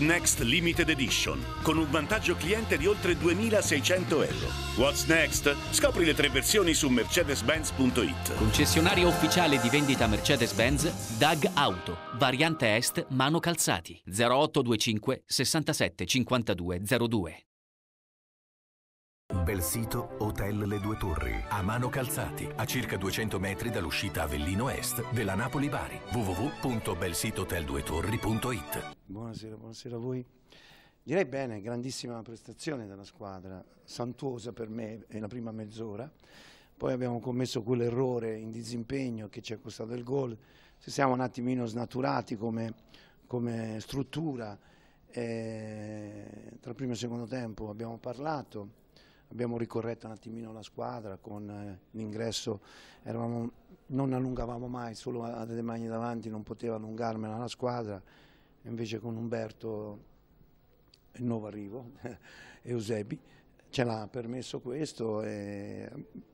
Next Limited Edition, con un vantaggio cliente di oltre 2.600 euro. What's Next? Scopri le tre versioni su mercedes Concessionario ufficiale di vendita Mercedes-Benz, DAG Auto, variante est, mano calzati, 0825 67 52 02. Bel sito Hotel Le Due Torri, a mano calzati, a circa 200 metri dall'uscita Avellino Est della Napoli-Bari. www.belsitohotelduetorri.it Buonasera, buonasera a voi. Direi bene, grandissima prestazione della squadra, santuosa per me, è la prima mezz'ora. Poi abbiamo commesso quell'errore in disimpegno che ci ha costato il gol. Ci siamo un attimino snaturati come, come struttura. E eh, tra primo e secondo tempo abbiamo parlato abbiamo ricorretto un attimino la squadra con l'ingresso, eh, non allungavamo mai, solo mani davanti non poteva allungarmela la squadra, invece con Umberto, il nuovo arrivo, Eusebi, ce l'ha permesso questo e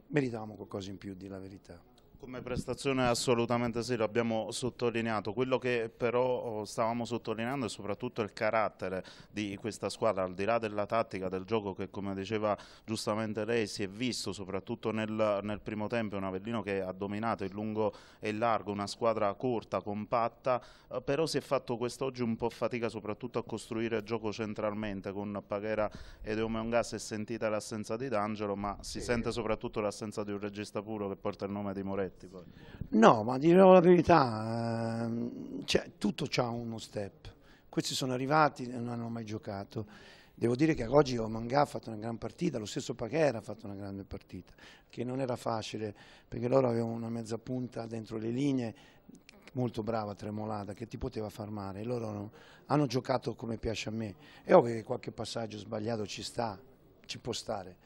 meritavamo qualcosa in più di la verità. Come prestazione assolutamente sì, l'abbiamo sottolineato. Quello che però oh, stavamo sottolineando è soprattutto il carattere di questa squadra, al di là della tattica del gioco che come diceva giustamente lei si è visto soprattutto nel, nel primo tempo, un Avellino che ha dominato il lungo e il largo, una squadra corta, compatta, eh, però si è fatto quest'oggi un po' fatica soprattutto a costruire il gioco centralmente con Paghera ed Omeongas è sentita l'assenza di D'Angelo ma si sì. sente soprattutto l'assenza di un regista puro che porta il nome di Moretti aspetti. Poi. No, ma dirò la verità, ehm, cioè, tutto ha uno step. Questi sono arrivati e non hanno mai giocato. Devo dire che oggi Omangà ha fatto una gran partita, lo stesso Paghera ha fatto una grande partita, che non era facile perché loro avevano una mezza punta dentro le linee molto brava tremolata, che ti poteva far male. Loro hanno, hanno giocato come piace a me. È ovvio che qualche passaggio sbagliato ci sta, ci può stare,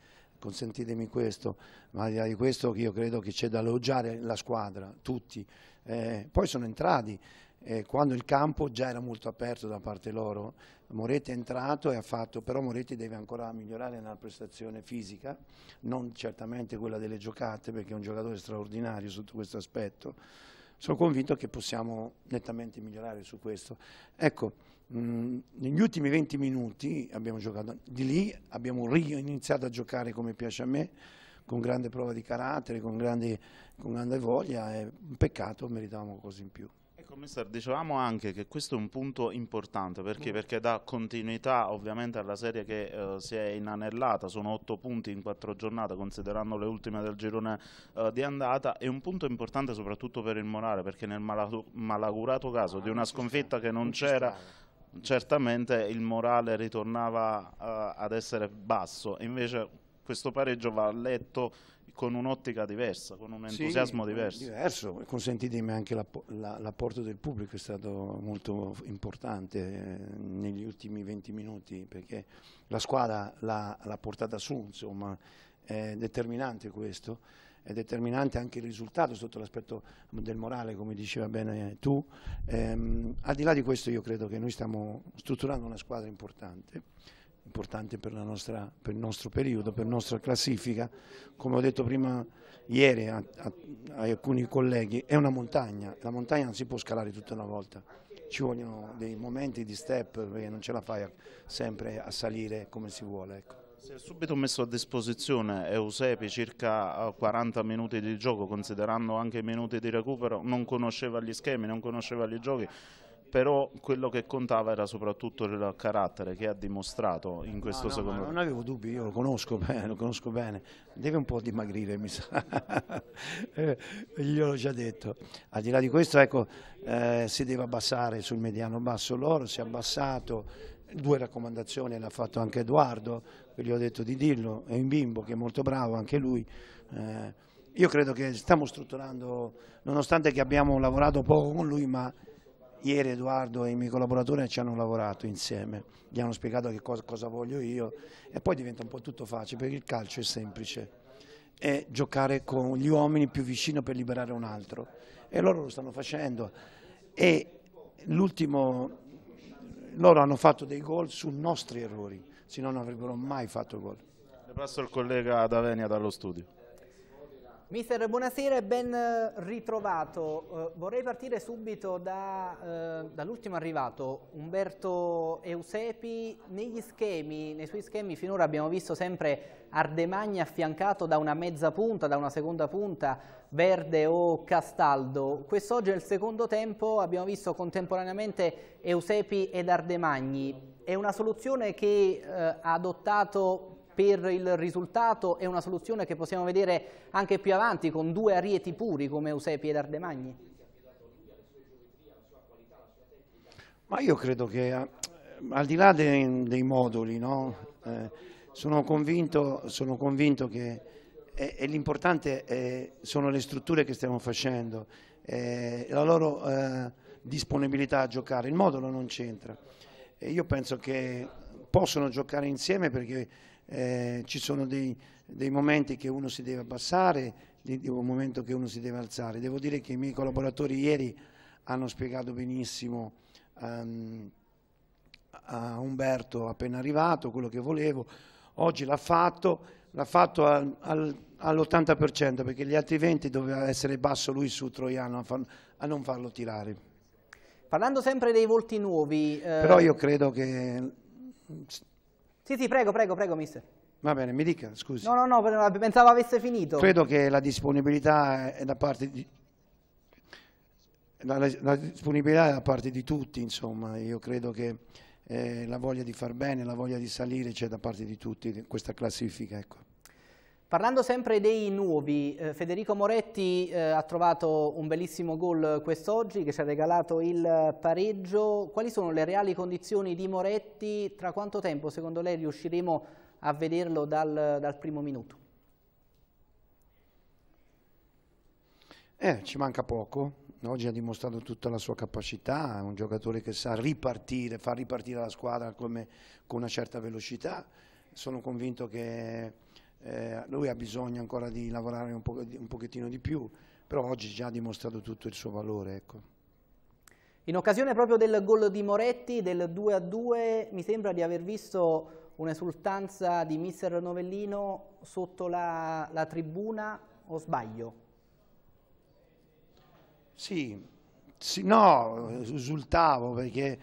consentitemi questo, ma al di là di questo io credo che c'è da elogiare la squadra, tutti. Eh, poi sono entrati, eh, quando il campo già era molto aperto da parte loro, Moretti è entrato e ha fatto, però Moretti deve ancora migliorare nella prestazione fisica, non certamente quella delle giocate perché è un giocatore straordinario sotto questo aspetto, sono convinto che possiamo nettamente migliorare su questo. Ecco, Mm, negli ultimi 20 minuti abbiamo giocato, di lì abbiamo iniziato a giocare come piace a me, con grande prova di carattere, con, grandi, con grande voglia, è un peccato, meritavamo cose in più. Commissario, dicevamo anche che questo è un punto importante perché, perché dà continuità ovviamente alla serie che eh, si è inanellata, sono otto punti in quattro giornate considerando le ultime del girone eh, di andata, è un punto importante soprattutto per il morale perché nel malato, malaugurato caso ah, di una sconfitta che non c'era certamente il morale ritornava uh, ad essere basso, invece questo pareggio va letto con un'ottica diversa, con un entusiasmo sì, diverso. diverso. Consentitemi anche l'apporto del pubblico, è stato molto importante eh, negli ultimi 20 minuti perché la squadra l'ha portata su, insomma, è determinante questo è determinante anche il risultato sotto l'aspetto del morale, come diceva bene tu. Ehm, al di là di questo io credo che noi stiamo strutturando una squadra importante, importante per, nostra, per il nostro periodo, per la nostra classifica. Come ho detto prima ieri a, a, a alcuni colleghi, è una montagna, la montagna non si può scalare tutta una volta ci vogliono dei momenti di step perché non ce la fai sempre a salire come si vuole. Ecco. Si è subito messo a disposizione Eusepi circa 40 eh, minuti di gioco, considerando anche i minuti di recupero, non conosceva gli schemi, non conosceva gli giochi, però quello che contava era soprattutto il carattere che ha dimostrato in questo no, secondo no, tempo. Non avevo dubbi, io lo conosco bene, lo conosco bene. Deve un po' dimagrire, mi sa. eh, gliel'ho già detto. Al di là di questo, ecco, eh, si deve abbassare sul mediano basso l'oro, si è abbassato. Due raccomandazioni l'ha fatto anche Edoardo, gli ho detto di dirlo, è un bimbo che è molto bravo, anche lui. Eh, io credo che stiamo strutturando, nonostante che abbiamo lavorato poco con lui, ma Ieri Edoardo e i miei collaboratori ci hanno lavorato insieme, gli hanno spiegato che cosa, cosa voglio io e poi diventa un po' tutto facile perché il calcio è semplice, è giocare con gli uomini più vicino per liberare un altro e loro lo stanno facendo e l'ultimo, loro hanno fatto dei gol su nostri errori, se no non avrebbero mai fatto gol. Presso il collega D'Avenia dallo studio. Mister, buonasera e ben eh, ritrovato. Eh, vorrei partire subito da, eh, dall'ultimo arrivato, Umberto Eusepi. Negli schemi, nei suoi schemi finora abbiamo visto sempre Ardemagni affiancato da una mezza punta, da una seconda punta, Verde o Castaldo. Quest'oggi nel secondo tempo abbiamo visto contemporaneamente Eusepi ed Ardemagni. È una soluzione che eh, ha adottato per il risultato è una soluzione che possiamo vedere anche più avanti con due arieti puri come Eusepi ed Ardemagni? Ma io credo che eh, al di là dei, dei moduli, no? eh, sono, convinto, sono, convinto, che l'importante sono le strutture che stiamo facendo, eh, la loro eh, disponibilità a giocare, il modulo non c'entra. io penso che possono giocare insieme perché eh, ci sono dei, dei, momenti che uno si deve abbassare, di, un momento che uno si deve alzare. Devo dire che i miei collaboratori ieri hanno spiegato benissimo um, a Umberto appena arrivato quello che volevo, oggi l'ha fatto, l'ha fatto al, al, all'80% perché gli altri 20 doveva essere basso lui su Troiano a, far, a non farlo tirare. Parlando sempre dei volti nuovi... Eh... Però io credo che sì, sì, prego, prego, prego, mister. Va bene, mi dica, scusi. No, no, no, pensavo avesse finito. Credo che la disponibilità è da parte di... La, la, disponibilità è da parte di tutti, insomma, io credo che eh, la voglia di far bene, la voglia di salire c'è da parte di tutti questa classifica, ecco. Parlando sempre dei nuovi, eh, Federico Moretti eh, ha trovato un bellissimo gol quest'oggi che ci ha regalato il pareggio. Quali sono le reali condizioni di Moretti? Tra quanto tempo secondo lei riusciremo a vederlo dal, dal primo minuto? Eh, ci manca poco, oggi ha dimostrato tutta la sua capacità, è un giocatore che sa ripartire, fa ripartire la squadra come, con una certa velocità, sono convinto che eh, lui ha bisogno ancora di lavorare un, po un, pochettino di più, però oggi già ha dimostrato tutto il suo valore. Ecco. In occasione proprio del gol di Moretti, del 2-2, mi sembra di aver visto un'esultanza di mister Novellino sotto la, la tribuna, o sbaglio? Sì, sì no, esultavo perché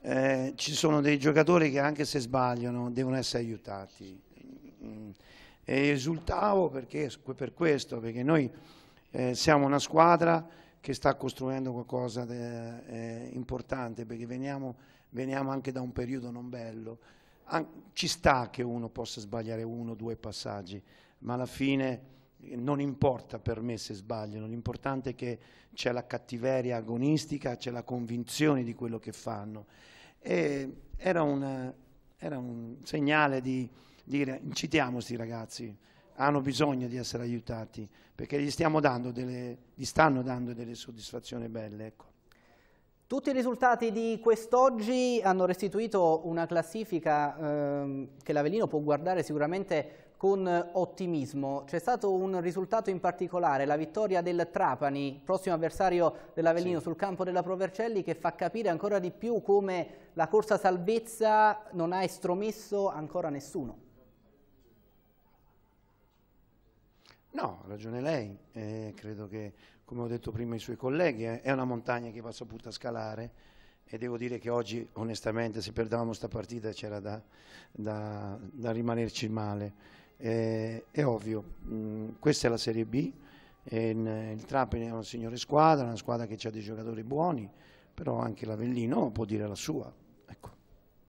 eh, ci sono dei giocatori che anche se sbagliano devono essere aiutati. Mm e esultavo perché, per questo, perché noi eh, siamo una squadra che sta costruendo qualcosa di eh, importante, perché veniamo, veniamo, anche da un periodo non bello. An ci sta che uno possa sbagliare uno o due passaggi, ma alla fine eh, non importa per me se sbagliano, l'importante è che c'è la cattiveria agonistica, c'è la convinzione di quello che fanno. E era, una, era un segnale di dire incitiamo questi ragazzi, hanno bisogno di essere aiutati, perché gli, delle, gli stanno dando delle soddisfazioni belle. Ecco. Tutti i risultati di quest'oggi hanno restituito una classifica ehm, che l'Avellino può guardare sicuramente con ottimismo. C'è stato un risultato in particolare, la vittoria del Trapani, prossimo avversario dell'Avellino sì. sul campo della Provercelli, che fa capire ancora di più come la corsa salvezza non ha estromesso ancora nessuno. No, ha ragione lei, eh, credo che come ho detto prima i suoi colleghi eh, è una montagna che va saputa scalare e devo dire che oggi onestamente se perdevamo questa partita c'era da, da, da, rimanerci male, eh, è ovvio, mh, mm, questa è la Serie B, in, il Trapani è una signore squadra, una squadra che ha dei giocatori buoni, però anche l'Avellino può dire la sua.